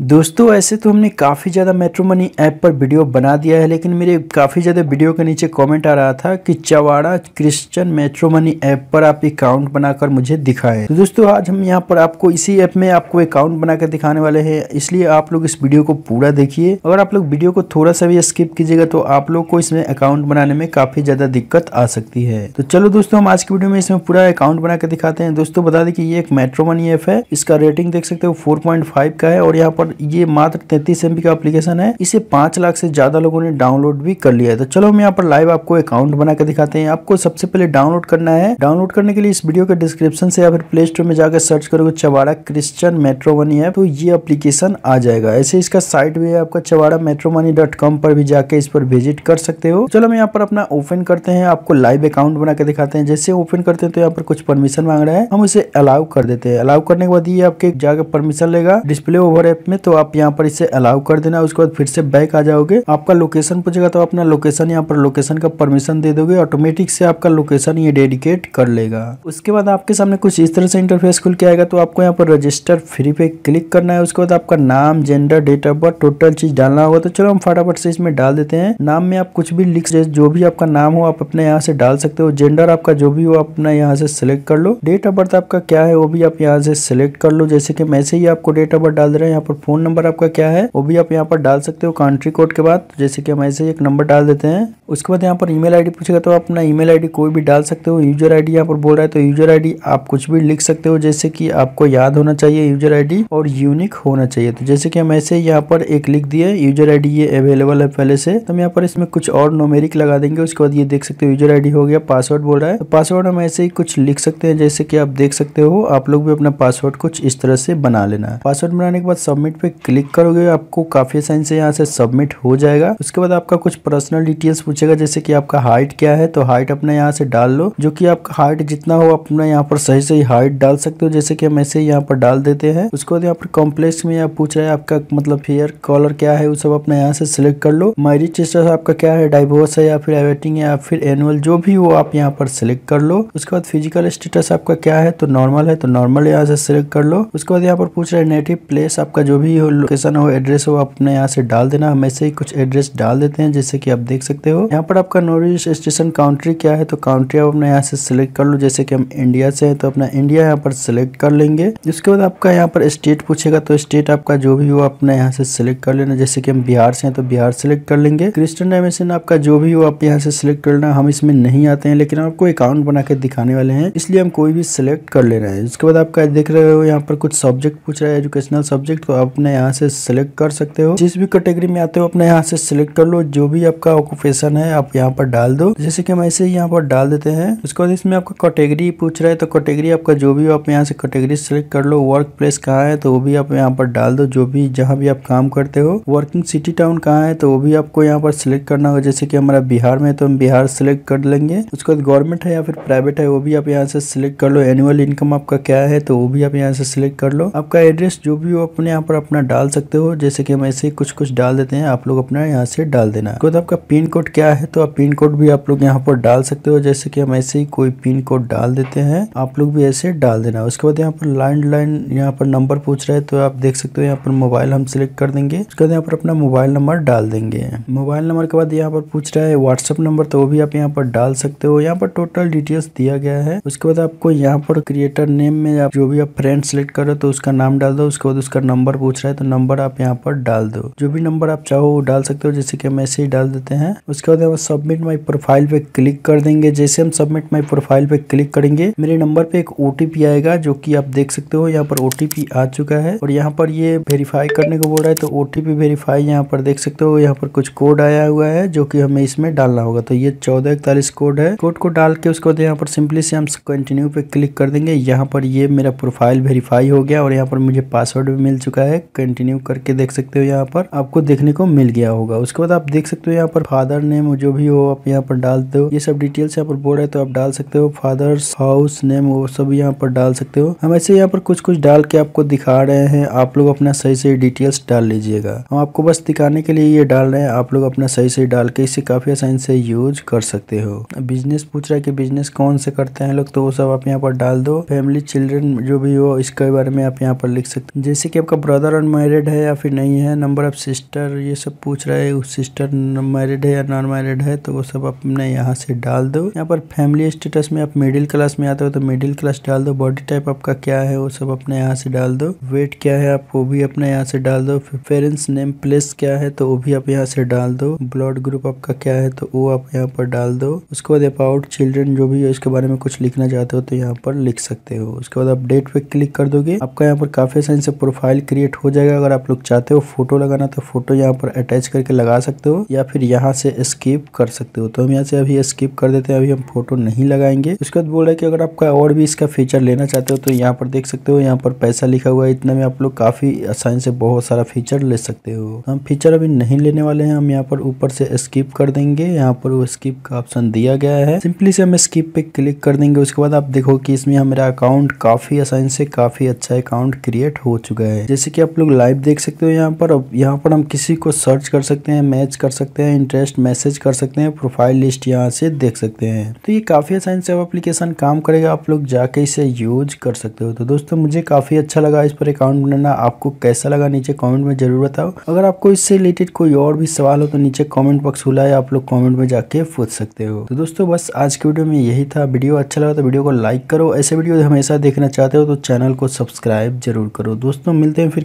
दोस्तों ऐसे तो हमने काफ़ी ज़्यादा मेट्रो मनी ऐप पर वीडियो बना दिया है लेकिन मेरे काफ़ी ज़्यादा वीडियो के नीचे कमेंट आ रहा था कि चवाड़ा क्रिश्चियन मेट्रो मनी ऐप पर आप अकाउंट बनाकर मुझे दिखाएं तो दोस्तों आज हम यहाँ पर आपको इसी ऐप में आपको अकाउंट बनाकर दिखाने वाले हैं इसलिए आप लोग इस वीडियो को पूरा देखिए अगर आप लोग वीडियो को थोड़ा सा भी स्किप कीजिएगा तो आप लोग को इसमें अकाउंट बनाने में काफ़ी ज़्यादा दिक्कत आ सकती है तो चलो दोस्तों हम आज की वीडियो में इसमें पूरा अकाउंट बनाकर दिखाते हैं दोस्तों बता दें कि ये एक मेट्रो मनी ऐप है इसका रेटिंग देख सकते हो फोर का है और यहाँ पर ये मात्र तैतीस एमबी का एप्लीकेशन है इसे पांच लाख से ज्यादा लोगों ने डाउनलोड भी कर लिया है तो चलो हम यहाँ पर लाइव आपको अकाउंट बना के दिखाते हैं आपको सबसे पहले डाउनलोड करना है डाउनलोड करने के लिए इस वीडियो के डिस्क्रिप्शन से या फिर प्ले स्टोर में जाकर सर्च करोगे चवाड़ा क्रिश्चियन मेट्रो मनी है तो ये अप्लीकेशन आ जाएगा ऐसे इसका साइट भी है आपका चवाड़ा मेट्रो मनी डॉट कॉम पर भी जाके इस पर विजिट कर सकते हो चलो हम यहाँ पर अपना ओपन करते हैं आपको लाइव अकाउंट बना के दिखाते हैं जैसे ओपन करते हैं तो यहाँ पर कुछ परमिशन मांग रहा है हम इसे अलाउ कर देते हैं अलाउ करने के बाद ये आपके जाकर परमिशन लेगा डिस्प्ले ओवर एप में तो आप यहाँ पर इसे अलाउ कर देना उसके बाद फिर से बैक आ जाओगे आपका लोकेशन पूछेगा तो अपना लोकेशन यहाँ पर लोकेशन का परमिशन दे दोगे ऑटोमेटिक से आपका लोकेशन ये डेडिकेट कर लेगा उसके बाद आपके सामने कुछ इस तरह से इंटरफेस खुल के आएगा तो आपको यहाँ पर रजिस्टर फ्री पे क्लिक करना है उसके बाद आपका नाम gender date of birth total चीज डालना होगा तो चलो हम फटाफट से इसमें डाल देते हैं नाम में आप कुछ भी लिख जो भी आपका नाम हो आप अपने यहाँ से डाल सकते हो जेंडर आपका जो भी हो अपना यहाँ से सिलेक्ट कर लो डेट ऑफ बर्थ आपका क्या है वो भी आप यहाँ से सिलेक्ट कर लो जैसे कि मैसे ही आपको डेट ऑफ बर्थ डाल दे रहे हैं यहाँ पर फोन नंबर आपका क्या है वो भी आप यहाँ पर डाल सकते हो कंट्री कोड के बाद जैसे कि हम ऐसे एक नंबर डाल देते हैं उसके बाद यहाँ पर ईमेल आईडी पूछेगा तो आप अपना ईमेल आईडी कोई भी डाल सकते हो यूजर आईडी यहाँ पर बोल रहा है तो यूजर आईडी आप कुछ भी लिख सकते हो जैसे कि आपको याद होना चाहिए यूजर आईडी और यूनिक होना चाहिए तो जैसे कि हम ऐसे यहाँ पर एक लिख दिए यूजर आईडी ये अवेलेबल है पहले से तो हम यहाँ पर इसमें कुछ और नोमेरिक लगा देंगे उसके बाद ये देख सकते हो यूजर आईडी हो गया पासवर्ड बोल रहा है तो पासवर्ड हम ऐसे ही कुछ लिख सकते हैं जैसे कि आप देख सकते हो आप लोग भी अपना पासवर्ड कुछ इस तरह से बना लेना है पासवर्ड बनाने के बाद सबमिट सबमिट पे क्लिक करोगे आपको काफ़ी आसानी से यहाँ से सबमिट हो जाएगा उसके बाद आपका कुछ पर्सनल डिटेल्स पूछेगा जैसे कि आपका हाइट क्या है तो हाइट अपने यहाँ से डाल लो जो कि आपका हाइट जितना हो अपना यहाँ पर सही सही हाइट डाल सकते हो जैसे कि हम ऐसे यहाँ पर डाल देते हैं उसके बाद यहाँ पर कॉम्प्लेक्स में पूछ रहा है आपका मतलब हेयर कॉलर क्या है वो सब अपने यहाँ से सिलेक्ट कर लो मैरिज स्टेटस आपका क्या है डाइवोर्स है या फिर एवेटिंग है या फिर एनुअल जो भी हो आप यहाँ पर सिलेक्ट कर लो उसके बाद फिजिकल स्टेटस आपका क्या है तो नॉर्मल है तो नॉर्मल यहाँ से सिलेक्ट कर लो उसके बाद यहाँ पर पूछ रहे हैं नेटिव प्लेस आपका जो भी हो लोकेशन हो एड्रेस हो आप अपने यहाँ से डाल देना हम ऐसे ही कुछ एड्रेस डाल देते हैं जैसे कि आप देख सकते हो यहाँ पर आपका नॉर्थ स्टेशन काउंट्री क्या है तो काउंट्री आप अपने यहाँ से सिलेक्ट कर लो जैसे कि हम इंडिया से है तो अपना इंडिया यहाँ पर सिलेक्ट कर लेंगे उसके बाद आपका यहाँ पर स्टेट पूछेगा तो स्टेट आपका जो भी हो अपने यहाँ से सिलेक्ट कर लेना जैसे कि हम बिहार से हैं तो बिहार सेलेक्ट कर लेंगे क्रिस्टन डायमेंशन आपका जो भी हो आप यहाँ से सिलेक्ट कर लेना हम इसमें नहीं आते हैं लेकिन आपको अकाउंट बना के दिखाने वाले हैं इसलिए हम कोई भी सिलेक्ट कर लेना है उसके बाद आपका देख रहे हो यहाँ पर कुछ सब्जेक्ट पूछ रहा है एजुकेशनल सब्जेक्ट तो आप अपने यहाँ से सिलेक्ट कर सकते हो जिस भी कैटेगरी में आते हो अपने यहाँ से सिलेक्ट कर लो जो भी आपका ऑक्यूपेशन है आप यहाँ पर डाल दो जैसे कि हम ऐसे यहाँ पर डाल देते हैं उसके बाद इसमें आपका कैटेगरी पूछ रहा है तो कैटेगरी आपका जो भी आप यहाँ से कैटेगरी सिलेक्ट कर लो वर्क प्लेस कहाँ है तो वो भी आप यहाँ पर डाल दो जो भी जहाँ भी आप काम करते हो वर्किंग सिटी टाउन कहाँ है तो वो भी आपको यहाँ पर सिलेक्ट करना होगा जैसे कि हमारा बिहार में तो हम बिहार सिलेक्ट कर लेंगे उसके बाद गवर्नमेंट है या फिर प्राइवेट है वो भी आप यहाँ से सिलेक्ट कर लो एनुअल इनकम आपका क्या है तो वो भी आप यहाँ से सिलेक्ट कर लो आपका एड्रेस जो भी हो अपने यहाँ पर अपना डाल सकते हो जैसे कि हम ऐसे ही कुछ कुछ डाल देते हैं आप लोग अपना यहाँ से डाल देना है आपका पिन कोड क्या है तो आप पिन कोड भी आप लोग यहाँ पर डाल सकते हो जैसे कि हम ऐसे ही कोई पिन कोड डाल देते हैं आप लोग भी ऐसे डाल देना उसके बाद यहाँ पर लाइन लाइन यहाँ पर नंबर पूछ रहे है तो आप देख सकते हो यहाँ पर मोबाइल हम सिलेक्ट कर देंगे उसके बाद यहाँ पर अपना मोबाइल नंबर डाल देंगे मोबाइल नंबर के बाद यहाँ पर पूछ रहा है व्हाट्सअप नंबर तो वो भी आप यहाँ पर डाल सकते हो यहाँ पर टोटल डिटेल्स दिया गया है उसके बाद आपको यहाँ पर क्रिएटर नेम में आप जो भी आप फ्रेंड सिलेक्ट करो तो उसका नाम डाल दो उसके बाद उसका नंबर पूछ पूछ रहा है तो नंबर आप यहाँ पर डाल दो जो भी नंबर आप चाहो वो डाल सकते हो जैसे कि हम ऐसे ही डाल देते हैं उसके बाद हम सबमिट माई प्रोफाइल पे क्लिक कर देंगे जैसे हम सबमिट माई प्रोफाइल पे क्लिक करेंगे मेरे नंबर पे एक ओटीपी आएगा जो की आप देख सकते हो यहाँ पर ओटीपी आ चुका है और यहाँ पर ये वेरीफाई करने को बोल रहा है तो ओटीपी वेरीफाई यहाँ पर देख सकते हो यहाँ पर कुछ कोड आया हुआ है जो की हमें इसमें डालना होगा तो ये चौदह इकतालीस कोड है कोड को डाल के उसके बाद यहाँ पर सिंपली से हम कंटिन्यू पे क्लिक कर देंगे यहाँ पर ये मेरा प्रोफाइल वेरीफाई हो गया और यहाँ पर मुझे पासवर्ड भी मिल चुका है है कंटिन्यू करके देख सकते हो यहाँ पर आपको देखने को मिल गया होगा उसके बाद आप देख सकते हो यहाँ पर फादर नेम जो भी हो आप यहाँ पर डालते हो ये सब डिटेल्स यहाँ पर बोर्ड है तो आप डाल सकते हो फादर्स हाउस नेम वो सब यहाँ पर डाल सकते हो हम ऐसे यहाँ पर कुछ कुछ डाल के आपको दिखा रहे हैं आप लोग अपना सही सही डिटेल्स डाल लीजिएगा हम आपको बस दिखाने के लिए ये डाल रहे हैं आप लोग अपना सही सही डाल के इसे काफी आसान से यूज कर सकते हो बिजनेस पूछ रहा है की बिजनेस कौन से करते हैं लोग तो वो सब आप यहाँ पर डाल दो फैमिली चिल्ड्रेन जो भी हो इसके बारे में आप यहाँ पर लिख सकते जैसे की आपका ब्रदर फादर अनमैरिड है या फिर नहीं है नंबर ऑफ सिस्टर ये सब पूछ रहा है उस सिस्टर मैरिड है या नॉन मैरिड है तो वो सब अपने यहाँ से डाल दो यहाँ पर फैमिली स्टेटस में आप मिडिल क्लास में आते हो तो मिडिल क्लास डाल दो बॉडी टाइप आपका क्या है वो सब अपने यहाँ से डाल दो वेट क्या है आप वो भी अपने यहाँ से डाल दो पेरेंट्स नेम प्लेस क्या है तो वो भी आप यहाँ से डाल दो ब्लड ग्रुप आपका क्या है तो वो आप यहाँ पर डाल दो उसके बाद अबाउट चिल्ड्रन जो भी है इसके बारे में कुछ लिखना चाहते हो तो यहाँ पर लिख सकते हो उसके बाद आप डेट पे क्लिक कर दोगे आपका यहाँ पर काफी सारे से प्रोफाइल क्रिएट कंप्लीट हो जाएगा अगर आप लोग चाहते हो फोटो लगाना तो फोटो यहाँ पर अटैच करके लगा सकते हो या फिर यहाँ से स्किप कर सकते हो तो हम यहाँ से अभी स्किप कर देते हैं अभी हम फोटो नहीं लगाएंगे उसके बाद बोल रहे की अगर आपका और भी इसका फीचर लेना चाहते हो तो यहाँ पर देख सकते हो यहाँ पर पैसा लिखा हुआ है इतना में आप लोग काफी आसानी से बहुत सारा फीचर ले सकते हो हम फीचर अभी नहीं लेने वाले हैं हम यहाँ पर ऊपर से स्किप कर देंगे यहाँ पर वो स्किप का ऑप्शन दिया गया है सिंपली से हम स्किप पे क्लिक कर देंगे उसके बाद आप देखो कि इसमें हमारा अकाउंट काफी आसानी से काफी अच्छा अकाउंट क्रिएट हो चुका है जैसे कि कि आप लोग लाइव देख सकते हो यहाँ पर अब यहाँ पर हम किसी को सर्च कर सकते हैं मैच कर सकते हैं इंटरेस्ट मैसेज कर सकते हैं प्रोफाइल लिस्ट यहाँ से देख सकते हैं तो ये काफ़ी आसान से एप्लीकेशन काम करेगा आप लोग जाके इसे यूज कर सकते हो तो दोस्तों मुझे काफ़ी अच्छा लगा इस पर अकाउंट बनाना आपको कैसा लगा नीचे कॉमेंट में जरूर बताओ अगर आपको इससे रिलेटेड कोई और भी सवाल हो तो नीचे कॉमेंट बॉक्स खुला है आप लोग कॉमेंट में जाके पूछ सकते हो तो दोस्तों बस आज की वीडियो में यही था वीडियो अच्छा लगा तो वीडियो को लाइक करो ऐसे वीडियो हमेशा देखना चाहते हो तो चैनल को सब्सक्राइब जरूर करो दोस्तों मिलते हैं फिर